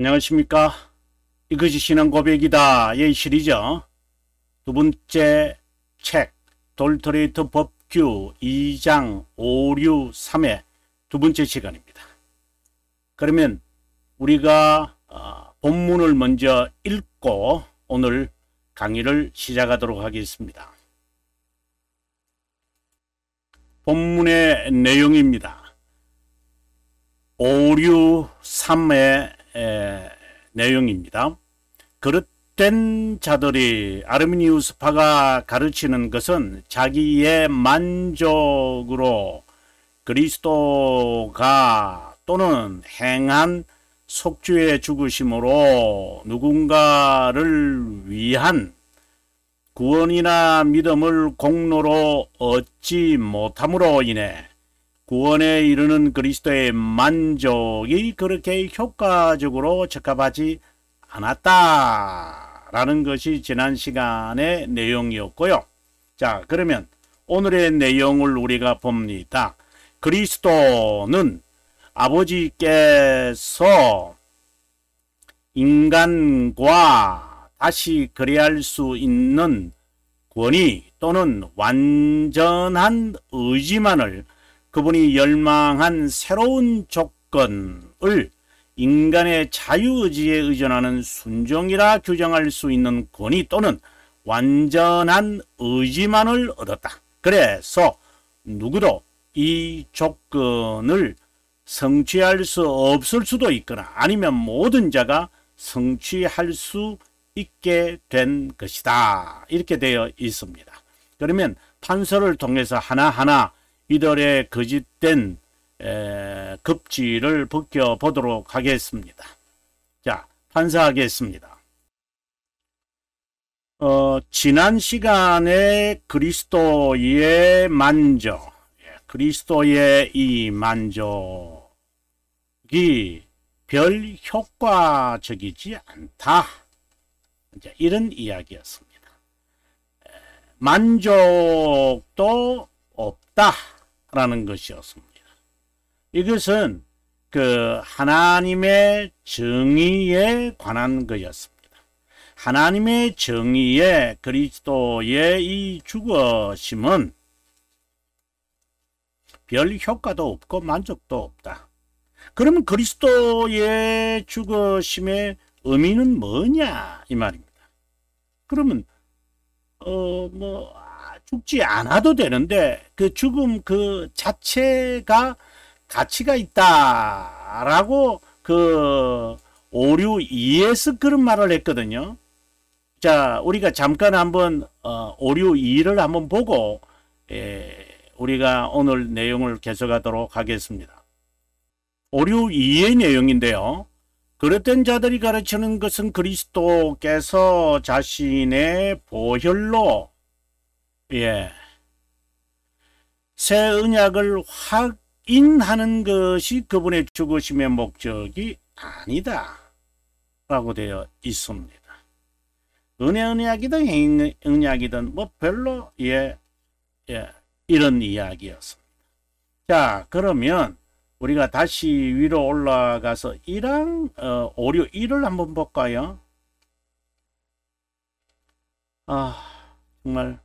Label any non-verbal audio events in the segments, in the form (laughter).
안녕하십니까 이것이 신앙 고백이다 예 시리죠 두 번째 책 돌토레이터 법규 2장 5, 6, 3의 두 번째 시간입니다 그러면 우리가 어, 본문을 먼저 읽고 오늘 강의를 시작하도록 하겠습니다 본문의 내용입니다 5, 6, 3의 에, 내용입니다. 그릇된 자들이 아르미니우스파가 가르치는 것은 자기의 만족으로 그리스도가 또는 행한 속주의 죽으심으로 누군가를 위한 구원이나 믿음을 공로로 얻지 못함으로 인해 구원에 이르는 그리스도의 만족이 그렇게 효과적으로 적합하지 않았다라는 것이 지난 시간의 내용이었고요. 자 그러면 오늘의 내용을 우리가 봅니다. 그리스도는 아버지께서 인간과 다시 거래할 수 있는 권위 또는 완전한 의지만을 그분이 열망한 새로운 조건을 인간의 자유의지에 의존하는 순종이라 규정할 수 있는 권위 또는 완전한 의지만을 얻었다. 그래서 누구도 이 조건을 성취할 수 없을 수도 있거나 아니면 모든 자가 성취할 수 있게 된 것이다. 이렇게 되어 있습니다. 그러면 판서를 통해서 하나하나 이들의 거짓된 에, 급지를 벗겨보도록 하겠습니다. 자, 판사하겠습니다. 어, 지난 시간에 그리스도의 만족, 예, 그리스도의 이 만족이 별 효과적이지 않다. 이제 이런 이야기였습니다. 만족도 없다. 라는 것이었습니다. 이것은 그 하나님의 정의에 관한 것이었습니다. 하나님의 정의에 그리스도의 이 죽으심은 별 효과도 없고 만족도 없다. 그러면 그리스도의 죽으심의 의미는 뭐냐 이 말입니다. 그러면 어뭐 죽지 않아도 되는데 그 죽음 그 자체가 가치가 있다라고 그 오류 이에서 그런 말을 했거든요. 자, 우리가 잠깐 한번 어, 오류 2를 한번 보고 예, 우리가 오늘 내용을 계속하도록 하겠습니다. 오류 2의 내용인데요. 그릇된 자들이 가르치는 것은 그리스도께서 자신의 보혈로 예. 새 언약을 확인하는 것이 그분의 죽으심의 목적이 아니다. 라고 되어 있습니다. 은혜 언약이든 언약이든 뭐 별로 예, 예 이런 이야기였습니다. 자 그러면 우리가 다시 위로 올라가서 1항 어, 오류 1을 한번 볼까요? 아 정말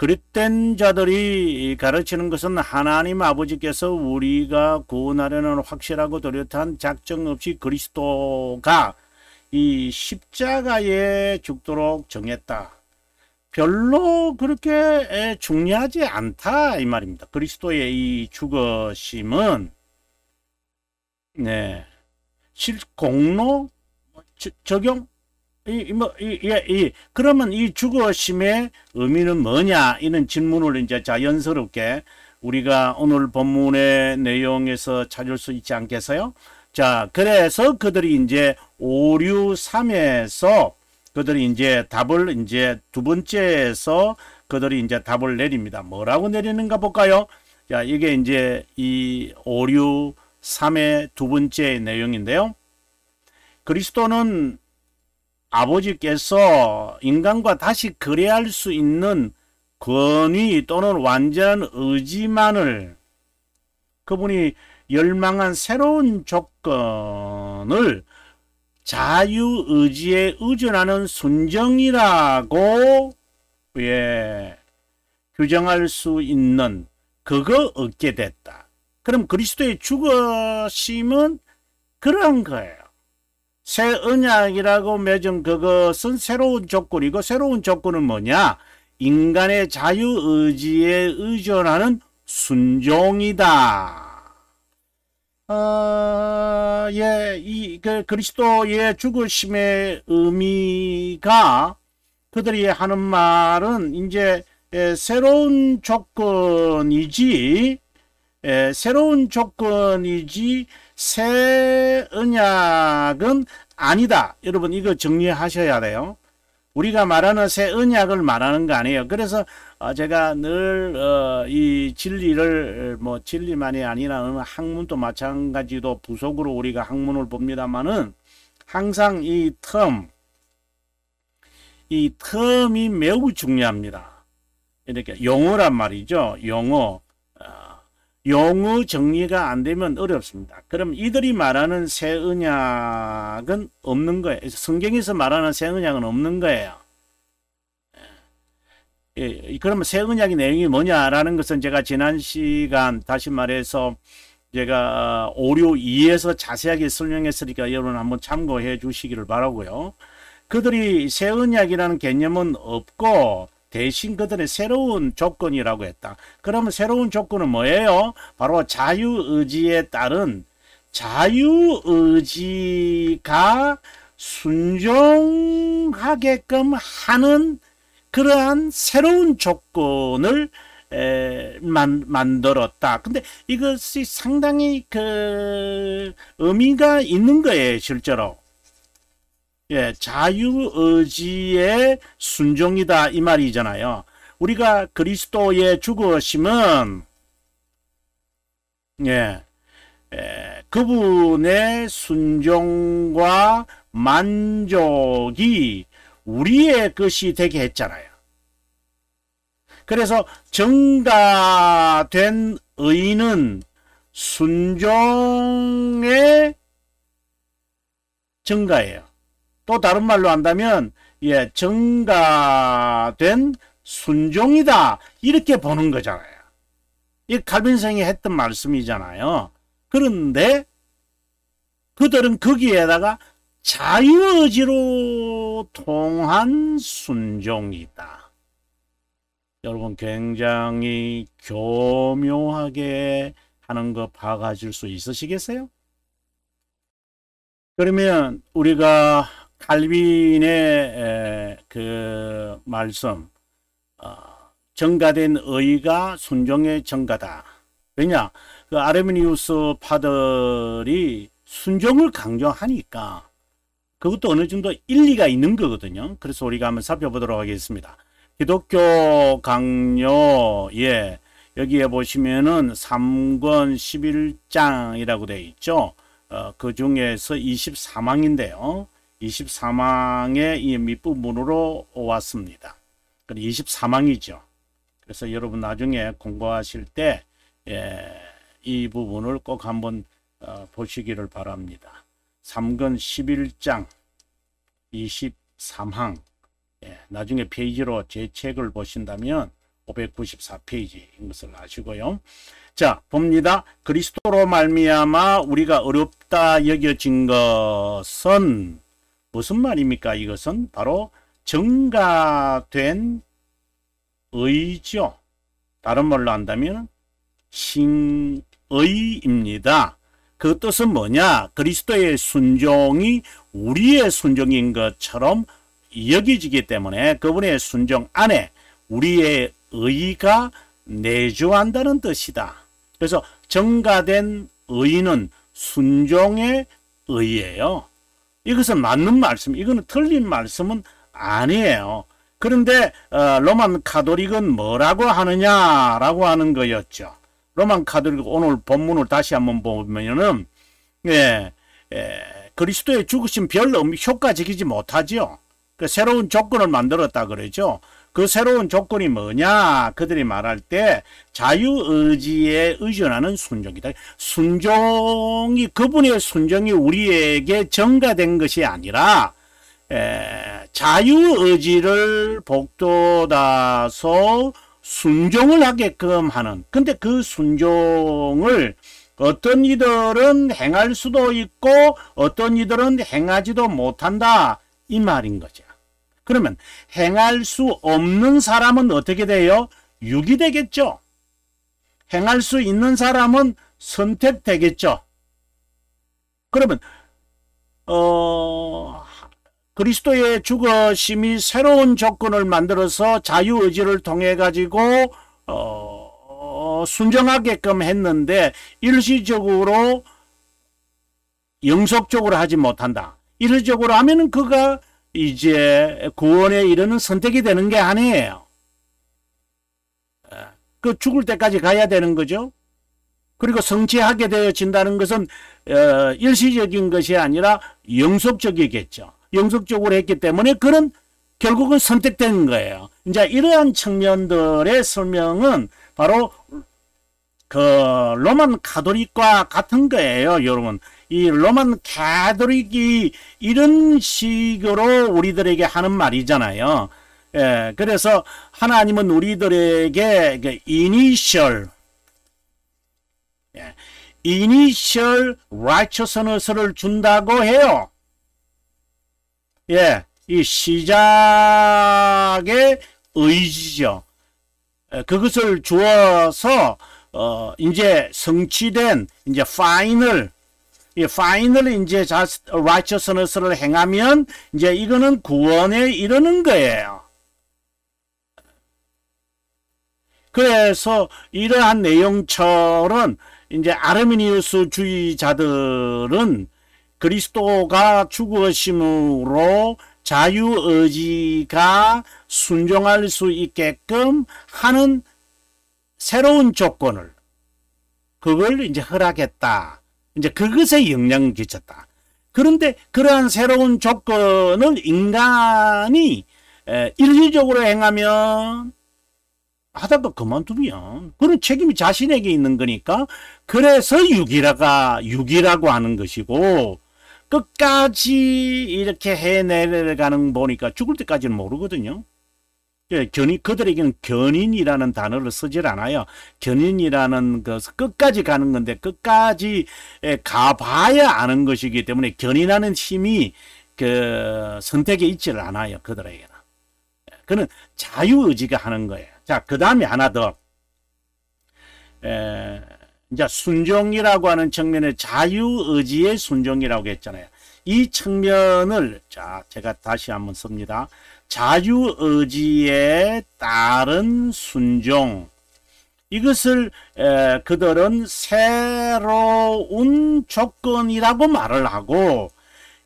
그릇된 자들이 가르치는 것은 하나님 아버지께서 우리가 구원하려는 확실하고 뚜렷한 작정 없이 그리스도가 이 십자가에 죽도록 정했다. 별로 그렇게 중요하지 않다 이 말입니다. 그리스도의 이 죽으심은 네, 실공로 적용 이, 뭐, 이, 예, 이, 그러면 이 주거심의 의미는 뭐냐? 이런 질문을 이제 자연스럽게 우리가 오늘 본문의 내용에서 찾을 수 있지 않겠어요? 자, 그래서 그들이 이제 5, 6, 3에서 그들이 이제 답을 이제 두 번째에서 그들이 이제 답을 내립니다. 뭐라고 내리는가 볼까요? 자, 이게 이제 이 5, 6, 3의 두 번째 내용인데요. 그리스도는 아버지께서 인간과 다시 거래할 수 있는 권위 또는 완전한 의지만을 그분이 열망한 새로운 조건을 자유의지에 의존하는 순정이라고 예, 규정할 수 있는 그거 얻게 됐다. 그럼 그리스도의 죽으심은 그런 거예요. 새 언약이라고 맺은 그것은 새로운 조건이고 새로운 조건은 뭐냐? 인간의 자유의지에 의존하는 순종이다. 어, 예, 이, 그, 그리스도의 죽으심의 의미가 그들이 하는 말은 이제 예, 새로운 조건이지, 예, 새로운 조건이지, 새 언약은 아니다. 여러분 이거 정리하셔야 돼요. 우리가 말하는 새 언약을 말하는 거 아니에요. 그래서 어, 제가 늘이 어, 진리를 뭐 진리만이 아니라 학문도 마찬가지로 부속으로 우리가 학문을 봅니다만은 항상 이 텀, 이 텀이 매우 중요합니다. 이렇게 용어란 말이죠. 용어. 용어 정리가 안 되면 어렵습니다. 그럼 이들이 말하는 새 언약은 없는 거예요. 성경에서 말하는 새 언약은 없는 거예요. 예, 예, 그러면 새 언약의 내용이 뭐냐라는 것은 제가 지난 시간 다시 말해서 제가 오류 2에서 자세하게 설명했으니까 여러분 한번 참고해 주시기를 바라고요. 그들이 새 언약이라는 개념은 없고 대신 그들의 새로운 조건이라고 했다. 그러면 새로운 조건은 뭐예요? 바로 자유의지에 따른 자유의지가 순종하게끔 하는 그러한 새로운 조건을 에, 만, 만들었다. 근데 이것이 상당히 그 의미가 있는 거예요, 실제로. 예, 자유의지의 순종이다 이 말이잖아요. 우리가 그리스도의 죽으심은 예, 예, 그분의 순종과 만족이 우리의 것이 되게 했잖아요. 그래서 정가된 의인은 순종의 증가예요. 또 다른 말로 한다면 예, 정가된 순종이다 이렇게 보는 거잖아요. 이 칼빈생이 했던 말씀이잖아요. 그런데 그들은 거기에다가 자유의지로 통한 순종이다. 여러분 굉장히 교묘하게 하는 거 봐가질 수 있으시겠어요? 그러면 우리가 칼빈의 그 말씀 어, 정가된 의가 순종의 정가다. 왜냐? 그 아르미니우스 파들이 순종을 강조하니까 그것도 어느 정도 일리가 있는 거거든요. 그래서 우리가 한번 살펴보도록 하겠습니다. 기독교 강요, 예. 여기에 보시면은 3권 11장이라고 되어 있죠. 어, 그 중에서 23항인데요. 24망의 이 밑부분으로 왔습니다. 24망이죠. 그래서 여러분 나중에 공부하실 때, 예, 이 부분을 꼭 한번 어, 보시기를 바랍니다. 3근 11장 23항 예, 나중에 페이지로 제 책을 보신다면 594페이지인 것을 아시고요. 자, 봅니다. 그리스도로 말미암아 우리가 어렵다 여겨진 것은 무슨 말입니까? 이것은 바로 정가된 의죠. 다른 말로 한다면 신의입니다. 그 뜻은 뭐냐? 그리스도의 순종이 우리의 순종인 것처럼 여겨지기 때문에 그분의 순종 안에 우리의 의가 내주한다는 뜻이다. 그래서 정가된 의는 순종의 의예요. 이것은 맞는 말씀, 이거는 틀린 말씀은 아니에요. 그런데 어, 로만 카톨릭은 뭐라고 하느냐라고 하는 거였죠. 로만 카톨릭 오늘 본문을 다시 한번 보면은 예, 예 그리스도의 죽으심 별로 효과적이지 못하지요. 그 새로운 조건을 만들었다 그러죠. 그 새로운 조건이 뭐냐? 그들이 말할 때 자유의지에 의존하는 순종이다. 순종이 그분의 순종이 우리에게 전가된 것이 아니라 에, 자유의지를 복돋아서 순종을 하게끔 하는 근데 그 순종을 어떤 이들은 행할 수도 있고 어떤 이들은 행하지도 못한다 이 말인 거죠. 그러면 행할 수 없는 사람은 어떻게 돼요? 6이 되겠죠. 행할 수 있는 사람은 선택되겠죠. 그러면 어, 그리스도의 죽으심이 새로운 조건을 만들어서 자유의지를 통해 가지고 어, 순정하게끔 했는데 일시적으로 영속적으로 하지 못한다. 일시적으로 하면 그가 이제 구원에 이르는 선택이 되는 게 아니에요. 예, 그 죽을 때까지 가야 되는 거죠. 그리고 성취하게 되어진다는 것은 어, 일시적인 것이 아니라 영속적이겠죠. 영속적으로 했기 때문에 그런 결국은 선택된 거예요. 이제 이러한 측면들의 설명은 바로 그 로만 카톨릭과 같은 거예요, 여러분. 이 로만 가톨릭이 이런 식으로 우리들에게 하는 말이잖아요. 예, 그래서 하나님은 우리들에게 그 이니셜 예, 이니셜 라이처스너스를 준다고 해요. 예, 이 시작의 의지죠. 예, 그것을 주어서 어, 이제 성취된 이제 파이널 이 f i n a l 이제 righteousness를 행하면 이제 이거는 구원에 이르는 거예요. 그래서 이러한 내용처럼 이제 아르미니우스 주의자들은 그리스도가 죽으심으로 자유의지가 순종할 수 있게끔 하는 새로운 조건을 그걸 이제 허락했다. 이제 그것에 영향을 끼쳤다. 그런데 그러한 새로운 조건을 인간이 일시적으로 행하면 하다가 그만두면 그런 책임이 자신에게 있는 거니까 그래서 유기라가 유기라고 하는 것이고 끝까지 이렇게 해내가는 보니까 죽을 때까지는 모르거든요. 예, 견인, 그들에게는 견인이라는 단어를 쓰질 않아요. 견인이라는 것은 끝까지 가는 건데, 끝까지 예, 가봐야 아는 것이기 때문에 견인하는 힘이 그 선택에 있지 않아요. 그들에게는. 예, 그는 자유의지가 하는 거예요. 자, 그 다음에 하나 더. 에, 예, 이제 순종이라고 하는 측면에 자유의지의 순종이라고 했잖아요. 이 측면을, 자, 제가 다시 한번 씁니다. 자유의지에 따른 순종 이것을 그들은 새로운 조건이라고 말을 하고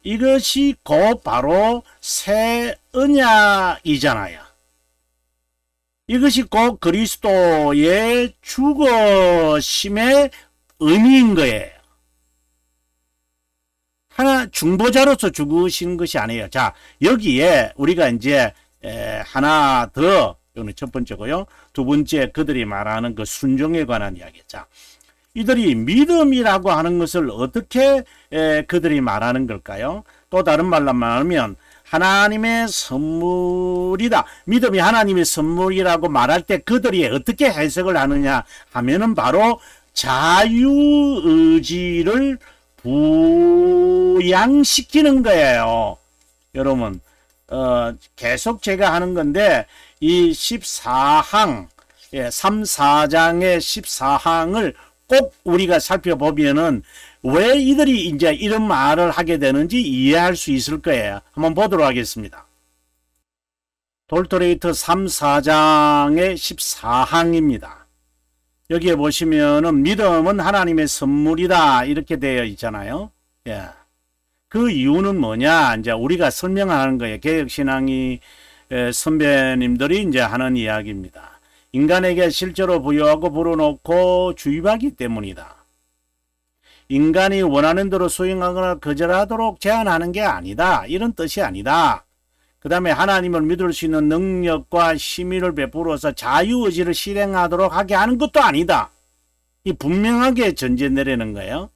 이것이 곧 바로 새은야이잖아요 이것이 곧 그리스도의 죽으심의 의미인 거예요. 하나 중보자로서 죽으신 것이 아니에요. 자 여기에 우리가 이제 하나 더 이거는 첫 번째고요. 두 번째 그들이 말하는 그 순종에 관한 이야기. 자 이들이 믿음이라고 하는 것을 어떻게 그들이 말하는 걸까요? 또 다른 말로 말하면 하나님의 선물이다. 믿음이 하나님의 선물이라고 말할 때 그들이 어떻게 해석을 하느냐 하면은 바로 자유의지를 부양시키는 거예요. 여러분 어, 계속 제가 하는 건데 이 14항 예, 3, 4장의 14항을 꼭 우리가 살펴보면은 왜 이들이 이제 이런 말을 하게 되는지 이해할 수 있을 거예요. 한번 보도록 하겠습니다. 돌토레이터 3, 4장의 14항입니다. 여기에 보시면은 믿음은 하나님의 선물이다 이렇게 되어 있잖아요. 예. 그 이유는 뭐냐? 이제 우리가 설명하는 거예요. 개혁신앙이 선배님들이 이제 하는 이야기입니다. 인간에게 실제로 부여하고 불어놓고 주입하기 때문이다. 인간이 원하는 대로 수행하거나 거절하도록 제한하는 게 아니다. 이런 뜻이 아니다. 그 다음에 하나님을 믿을 수 있는 능력과 심의를 베풀어서 자유의지를 실행하도록 하게 하는 것도 아니다. 이 분명하게 전제 내리는 거예요.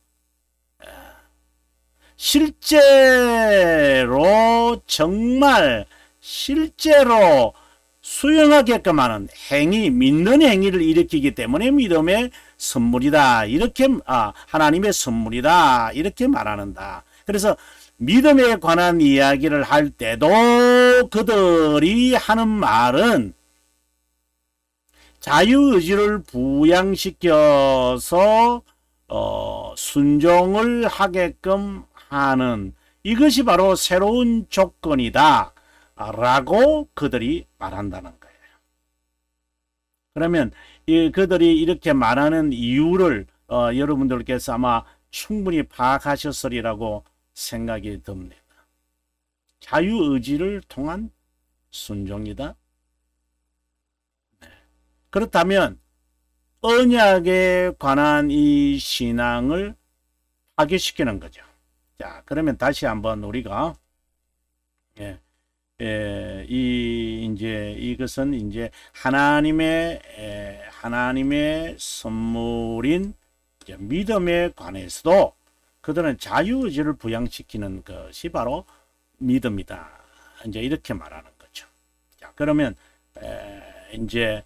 실제로 정말 실제로 수용하게끔 하는 행위, 믿는 행위를 일으키기 때문에 믿음의 선물이다. 이렇게 아, 하나님의 선물이다. 이렇게 말하는다. 그래서 믿음에 관한 이야기를 할 때도 그들이 하는 말은 자유의지를 부양시켜서 어, 순종을 하게끔 하는 이것이 바로 새로운 조건이다 라고 그들이 말한다는 거예요. 그러면 이, 그들이 이렇게 말하는 이유를 어, 여러분들께서 아마 충분히 파악하셨으리라고 생각이 듭니다. 자유의지를 통한 순종이다. 네. 그렇다면 언약에 관한 이 신앙을 파괴시키는 거죠. 자, 그러면 다시 한번 우리가 예, 예, 이 이제 이것은 이제 하나님의 예, 하나님의 선물인 믿음에 관해서도 그들은 자유의지를 부양시키는 것이 바로 믿음이다. 이제 이렇게 말하는 거죠. 자, 그러면 이제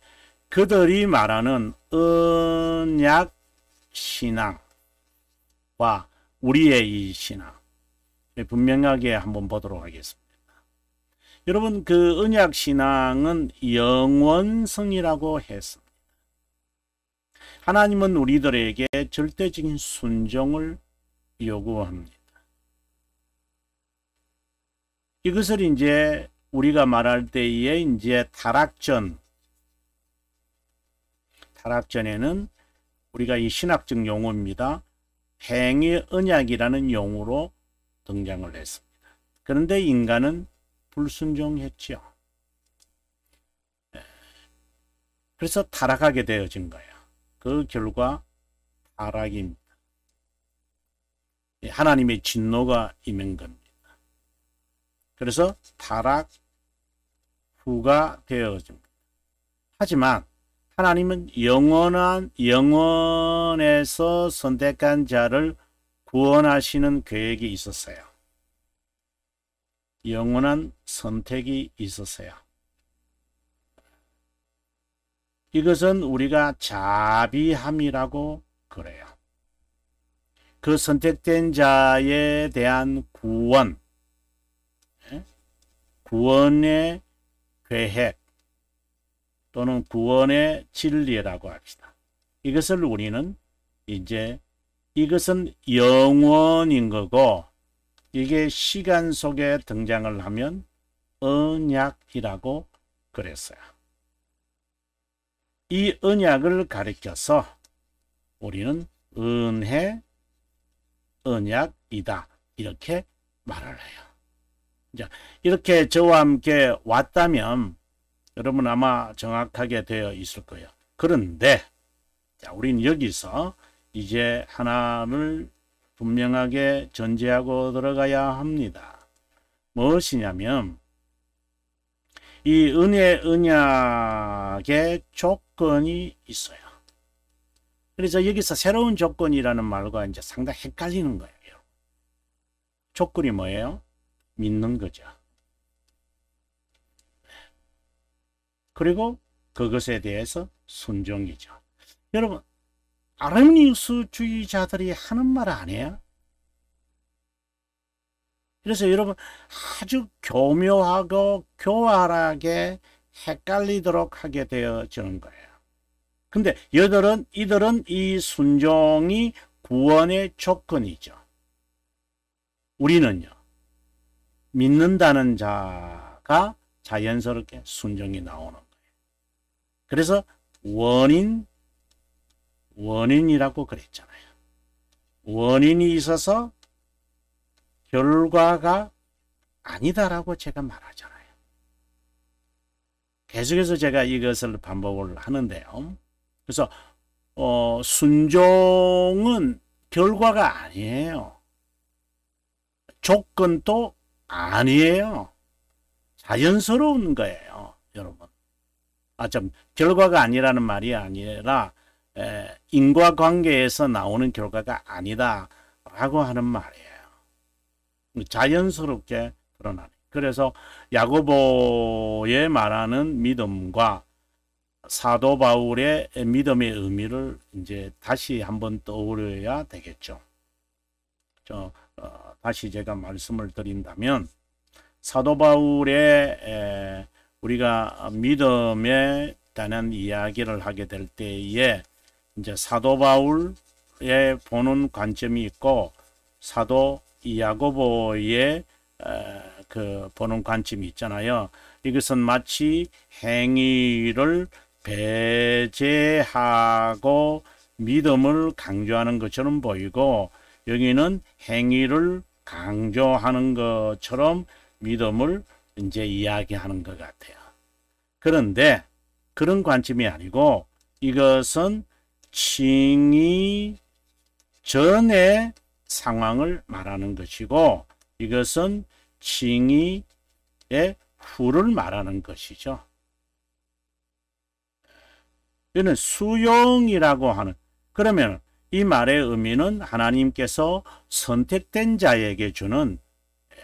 그들이 말하는 언약 신앙과 우리의 이 신앙 예, 분명하게 한번 보도록 하겠습니다. 여러분 그 언약 신앙은 영원성이라고 했습니다. 하나님은 우리들에게 절대적인 순종을 요구합니다. 이것을 이제 우리가 말할 때에 이제 타락전 타락전에는 우리가 이 신학적 용어입니다. 행위 언약이라는 용어로 등장을 했습니다. 그런데 인간은 불순종했지요. 그래서 타락하게 되어진 거예요. 그 결과 타락입니다. 예, 하나님의 진노가 임한 겁니다. 그래서 타락 후가 되어집니다. 하지만 하나님은 영원한 영원에서 선택한 자를 구원하시는 계획이 있었어요. 영원한 선택이 있었어요. 이것은 우리가 자비함이라고 그래요. 그 선택된 자에 대한 구원, 예? 구원의 계획 또는 구원의 진리라고 합시다. 이것을 우리는 이제 이것은 영원인 거고 이게 시간 속에 등장을 하면 언약이라고 그랬어요. 이 언약을 가리켜서 우리는 은혜, 언약이다. 이렇게 말을 해요. 자, 이렇게 저와 함께 왔다면 여러분 아마 정확하게 되어 있을 거예요. 그런데 자, 우리 여기서 이제 하나를 분명하게 전제하고 들어가야 합니다. 무엇이냐면 이 은혜 언약의 조건이 있어요. 그래서 여기서 새로운 조건이라는 말과 이제 상당히 헷갈리는 거예요. 조건이 뭐예요? 믿는 거죠. 그리고 그것에 대해서 순종이죠. 여러분 아르니우스주의자들이 하는 말 아니에요? 그래서 여러분 아주 교묘하고 교활하게 헷갈리도록 하게 되어지는 거예요. 근데 여들은 이들은 이 순종이 구원의 조건이죠. 우리는요. 믿는다는 자가 자연스럽게 순종이 나오는 거예요. 그래서 원인, 원인이라고 그랬잖아요. 원인이 있어서 결과가 아니다라고 제가 말하잖아요. 계속해서 제가 이것을 반복을 하는데요. 그래서 어, 순종은 결과가 아니에요. 조건도 아니에요. 자연스러운 거예요, 여러분. 아, 참, 결과가 아니라는 말이 아니라 에, 인과관계에서 나오는 결과가 아니다라고 하는 말이에요. 자연스럽게 드러나는. 그래서 야고보의 말하는 믿음과 사도 바울의 믿음의 의미를 이제 다시 한번 떠올려야 되겠죠. 저, 어, 다시 제가 말씀을 드린다면 사도 바울의 에, 우리가 믿음에 대한 이야기를 하게 될 때에 이제 사도 바울의 보는 관점이 있고 사도 야고보의 에, 그 보는 관점이 있잖아요. 이것은 마치 행위를 배제하고 믿음을 강조하는 것처럼 보이고 여기는 행위를 강조하는 것처럼 믿음을 이제 이야기하는 것 같아요. 그런데 그런 관점이 아니고 이것은 칭의 전의 상황을 말하는 것이고 이것은 칭의의 후를 말하는 것이죠. 이는 수용이라고 하는 그러면 이 말의 의미는 하나님께서 선택된 자에게 주는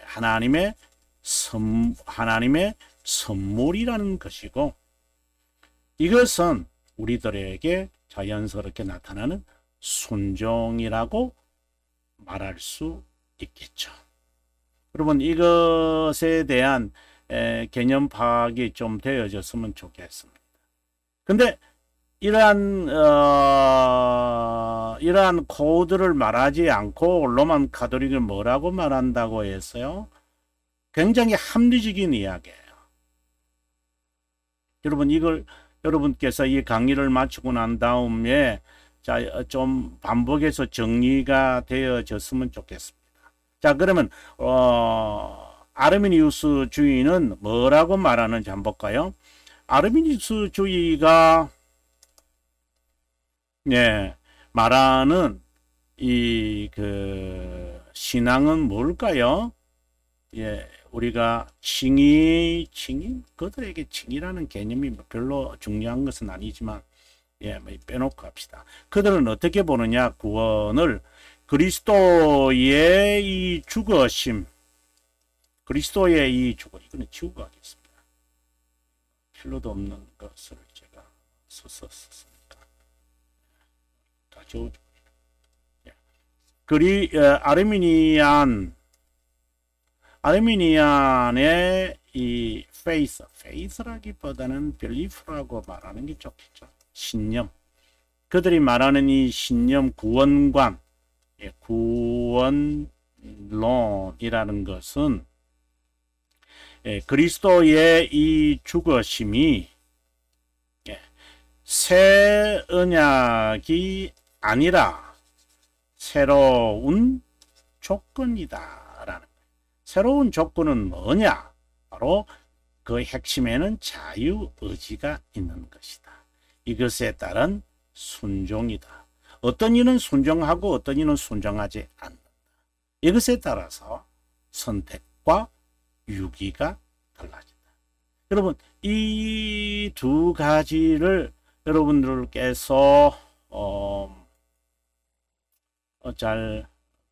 하나님의 선, 하나님의 선물이라는 것이고 이것은 우리들에게 자연스럽게 나타나는 순종이라고 말할 수 있겠죠. 여러분 이것에 대한 개념 파악이 좀 되어졌으면 좋겠습니다. 근데 이러한 어, 이러한 코드를 말하지 않고 로만 카톨릭을 뭐라고 말한다고 했어요? 굉장히 합리적인 이야기예요. 여러분 이걸 여러분께서 이 강의를 마치고 난 다음에 자, 좀 반복해서 정리가 되어졌으면 좋겠습니다. 자, 그러면 어, 아르미니우스 주의는 뭐라고 말하는지 한번 볼까요? 아르미니우스 주의가 예, 말하는 이 그 신앙은 뭘까요? 예, 우리가 칭의, 칭의 그들에게 칭의라는 개념이 뭐 별로 중요한 것은 아니지만 예, 빼놓고 합시다. 그들은 어떻게 보느냐 구원을 그리스도의 이 죽으심, 그리스도의 이 죽어 이거는 지우고 하겠습니다. 필요도 없는 것을 제가 썼었어요. j 그리 어, 아르미니안 아르미니안의 이 페이스, 페이스라기보다는 벨리프라고 말하는 게 좋겠죠. 신념. 그들이 말하는 이 신념 구원관, 예, 구원론이라는 것은 예, 그리스도의 이 죽으심이 예, 새 언약이 아니라 새로운 조건이다. 라는 새로운 조건은 뭐냐? 바로 그 핵심에는 자유의지가 있는 것이다. 이것에 따른 순종이다. 어떤 이는 순종하고 어떤 이는 순종하지 않는다. 이것에 따라서 선택과 유기가 달라진다. 여러분 이 두 가지를 여러분들께서 어, 어, 잘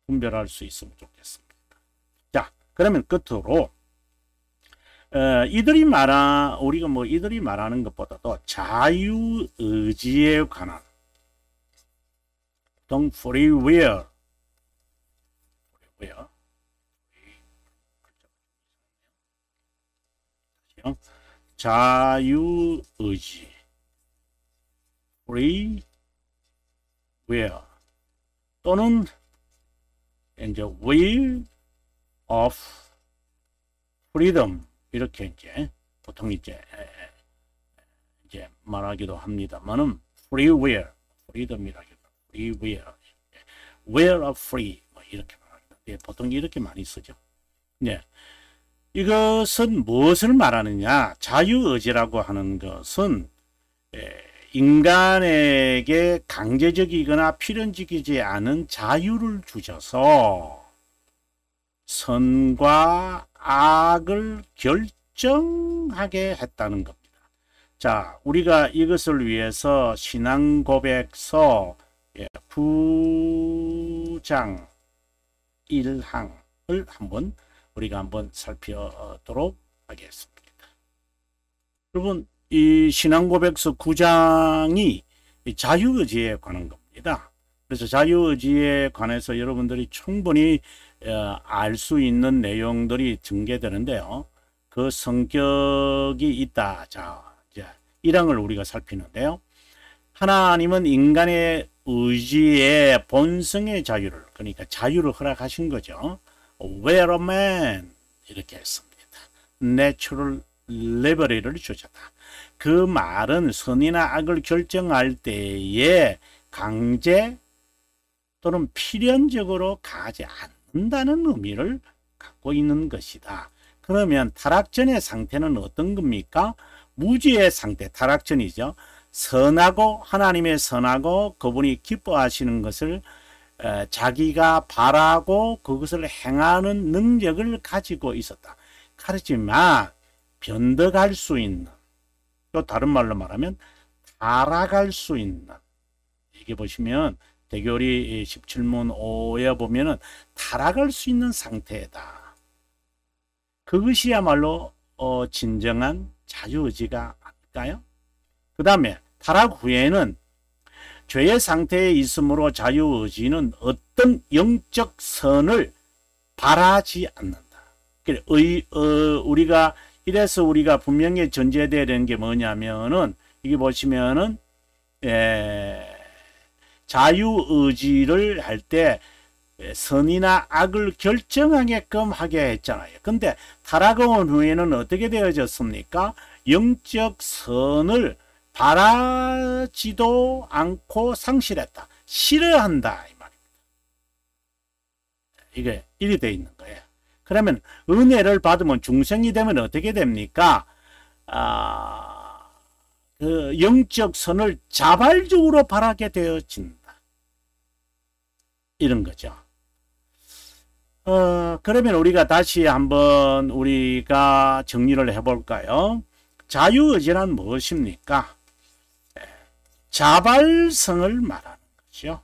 분별할 수 있으면 좋겠습니다. 자, 그러면 끝으로 어, 이들이 말하 우리가 뭐 이들이 말하는 것보다도 자유 의지에 관한 동 free will f r 자유 의지 free will 또는 이제 will of freedom 이렇게 이제 보통 이제 이제 말하기도 합니다만은 free will, freedom이라기보다 free will, will of free 뭐 이렇게 말합니다. 예, 보통 이렇게 많이 쓰죠. 네. 이것은 무엇을 말하느냐? 자유의지라고 하는 것은 예, 인간에게 강제적이거나 필연적이지 않은 자유를 주셔서 선과 악을 결정하게 했다는 겁니다. 자, 우리가 이것을 위해서 신앙 고백서 부장 예, 1항을 한번 우리가 한번 살펴도록 하겠습니다. 여러분 이 신앙고백서 9장이 자유의지에 관한 겁니다. 그래서 자유의지에 관해서 여러분들이 충분히 어, 알수 있는 내용들이 전개되는데요. 그 성격이 있다. 자, 이제 1항을 우리가 살피는데요. 하나님은 인간의 의지의 본성의 자유를, 그러니까 자유를 허락하신 거죠. Where a man 이렇게 했습니다. Natural 레버리를 주셨다. 그 말은 선이나 악을 결정할 때에 강제 또는 필연적으로 가지 않는다는 의미를 갖고 있는 것이다. 그러면 타락전의 상태는 어떤 겁니까? 무지의 상태, 타락전이죠. 선하고 하나님의 선하고 그분이 기뻐하시는 것을 자기가 바라고 그것을 행하는 능력을 가지고 있었다. 그렇지만 변덕할 수 있는 또 다른 말로 말하면 타락할 수 있는 이게 보시면 대결이 17문 5에 보면은 타락할 수 있는 상태다. 그것이야말로 어, 진정한 자유의지가 아닐까요? 그 다음에 타락 후에는 죄의 상태에 있으므로 자유의지는 어떤 영적 선을 바라지 않는다. 의, 어, 우리가 이래서 우리가 분명히 전제되어야 되는 게 뭐냐면은 이게 보시면은 예, 자유의지를 할 때 선이나 악을 결정하게끔 하게 했잖아요. 근데 타락원 후에는 어떻게 되어졌습니까? 영적 선을 바라지도 않고 상실했다. 싫어한다 이 말입니다. 이게 이리 돼 있는 거예요. 그러면 은혜를 받으면 중생이 되면 어떻게 됩니까? 아, 그 영적 선을 자발적으로 바라게 되어진다. 이런 거죠. 어, 그러면 우리가 다시 한번 우리가 정리를 해볼까요? 자유의지란 무엇입니까? 예, 자발성을 말하는 거죠.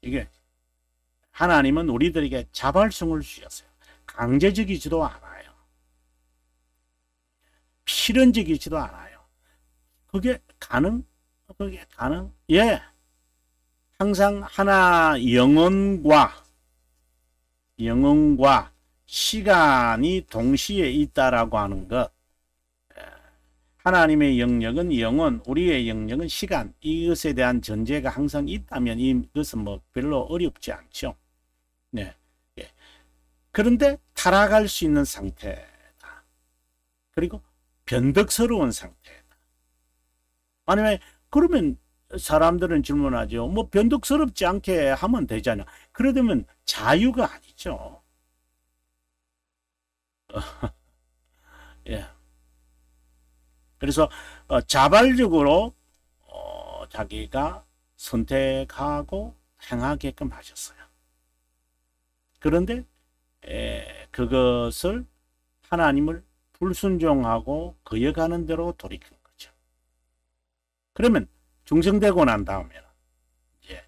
이게 하나님은 우리들에게 자발성을 주셨어요. 강제적이지도 않아요. 필연적이지도 않아요. 그게 가능? 그게 가능? 예. 항상 하나 영혼과 영혼과 시간이 동시에 있다라고 하는 것. 예. 하나님의 영역은 영혼, 우리의 영역은 시간. 이것에 대한 전제가 항상 있다면 이것은 뭐 별로 어렵지 않죠. 네. 그런데 타락할 수 있는 상태다. 그리고 변덕스러운 상태다. 아니면 그러면 사람들은 질문하죠. 뭐 변덕스럽지 않게 하면 되잖아. 그러면 자유가 아니죠. (laughs) 예. 그래서 어, 자발적으로 어, 자기가 선택하고 행하게끔 하셨어요. 그런데 그것을 하나님을 불순종하고 거역하는 대로 돌이킨 거죠. 그러면 중생되고 난 다음에 이제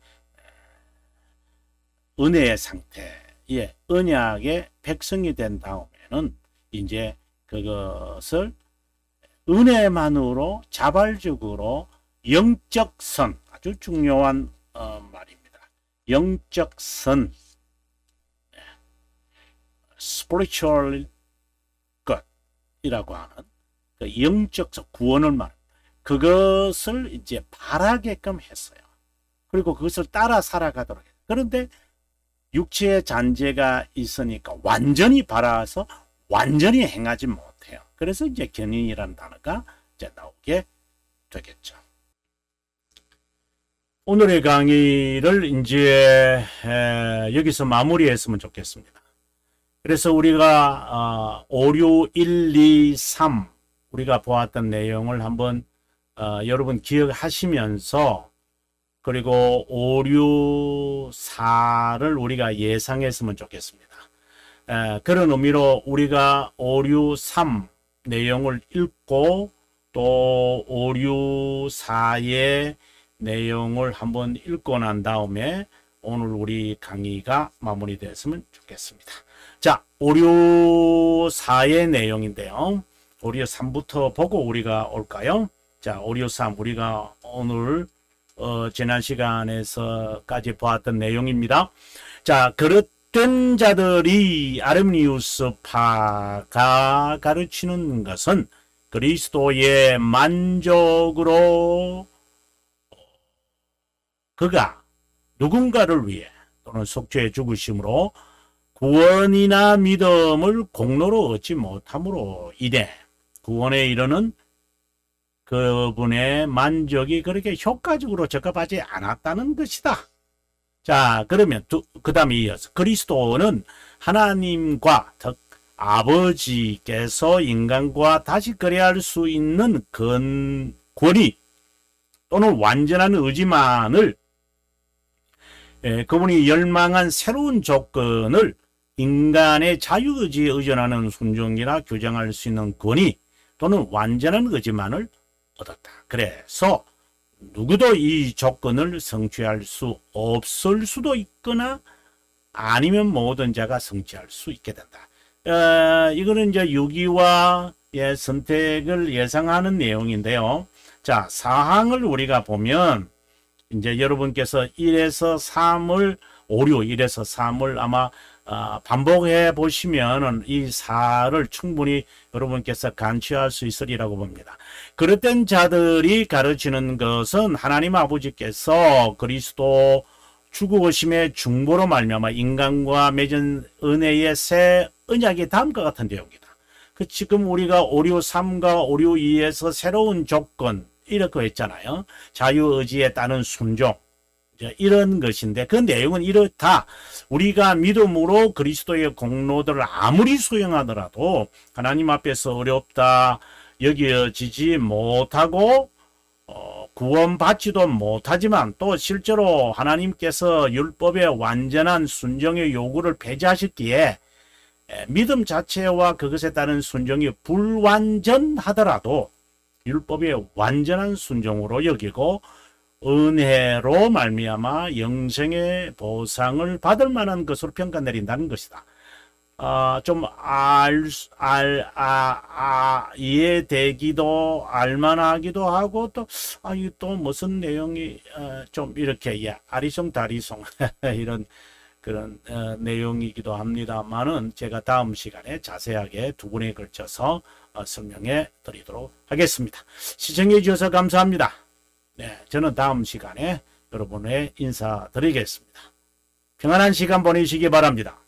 은혜의 상태, 예, 언약의 백성이 된 다음에는 이제 그것을 은혜만으로 자발적으로 영적 선 아주 중요한 어, 말입니다. 영적 선 spiritual g 이라고 하는 그 영적적 구원을 말 그것을 이제 바라게끔 했어요. 그리고 그것을 따라 살아가도록 했어요. 그런데 육체의 잔재가 있으니까 완전히 바라서 완전히 행하지 못해요. 그래서 이제 견인이라는 단어가 이제 나오게 되겠죠. 오늘의 강의를 이제 여기서 마무리했으면 좋겠습니다. 그래서 우리가 어, 5, 6, 1, 2, 3 우리가 보았던 내용을 한번 어, 여러분 기억하시면서 그리고 5, 6, 4를 우리가 예상했으면 좋겠습니다. 에, 그런 의미로 우리가 5, 6, 3 내용을 읽고 또 5, 6, 4의 내용을 한번 읽고 난 다음에 오늘 우리 강의가 마무리되었으면 좋겠습니다. 자, 오류 4의 내용인데요. 오류 3부터 보고 우리가 올까요? 자, 오류 3 우리가 오늘 어, 지난 시간에서까지 보았던 내용입니다. 자, 그릇된 자들이 아름니우스파가 가르치는 것은 그리스도의 만족으로 그가 누군가를 위해 또는 속죄의 죽으심으로 구원이나 믿음을 공로로 얻지 못함으로 이래 구원에 이르는 그분의 만족이 그렇게 효과적으로 적합하지 않았다는 것이다. 자 그러면 그 다음에 이어서 그리스도는 하나님과 즉 아버지께서 인간과 다시 거래할 수 있는 근, 권위 또는 완전한 의지만을 예, 그분이 열망한 새로운 조건을 인간의 자유의지에 의존하는 순종이라 규정할 수 있는 권위 또는 완전한 의지만을 얻었다. 그래서 누구도 이 조건을 성취할 수 없을 수도 있거나 아니면 모든 자가 성취할 수 있게 된다. 어, 이거는 이제 유기와 예, 선택을 예상하는 내용인데요. 자, 사항을 우리가 보면 이제 여러분께서 1에서 3을 오류 1에서 3을 아마 아, 반복해 보시면은 이 4를 충분히 여러분께서 간취할 수 있으리라고 봅니다. 그릇된 자들이 가르치는 것은 하나님 아버지께서 그리스도 죽으심의 중보로 말미암아 인간과 맺은 은혜의 새 언약이 다음과 같은 내용이다. 그 지금 우리가 오류 3과 오류 2에서 새로운 조건 이렇게 했잖아요. 자유의지에 따른 순종. 이런 것인데 그 내용은 이렇다. 우리가 믿음으로 그리스도의 공로들을 아무리 수행하더라도 하나님 앞에서 어렵다 여겨지지 못하고 어, 구원받지도 못하지만 또 실제로 하나님께서 율법의 완전한 순종의 요구를 배제하셨기에 믿음 자체와 그것에 따른 순종이 불완전하더라도 율법의 완전한 순종으로 여기고 은혜로 말미암아 영생의 보상을 받을 만한 것으로 평가 내린다는 것이다. 어, 아, 좀알알아 아, 이해되기도 알만하기도 하고 또아이또 아, 무슨 내용이 어, 좀 이렇게 예, 아리송다리송 (laughs) 이런 그런 어, 내용이기도 합니다만은 제가 다음 시간에 자세하게 두 분에 걸쳐서 어, 설명해 드리도록 하겠습니다. 시청해 주셔서 감사합니다. 네, 저는 다음 시간에 여러분의 인사드리겠습니다. 평안한 시간 보내시기 바랍니다.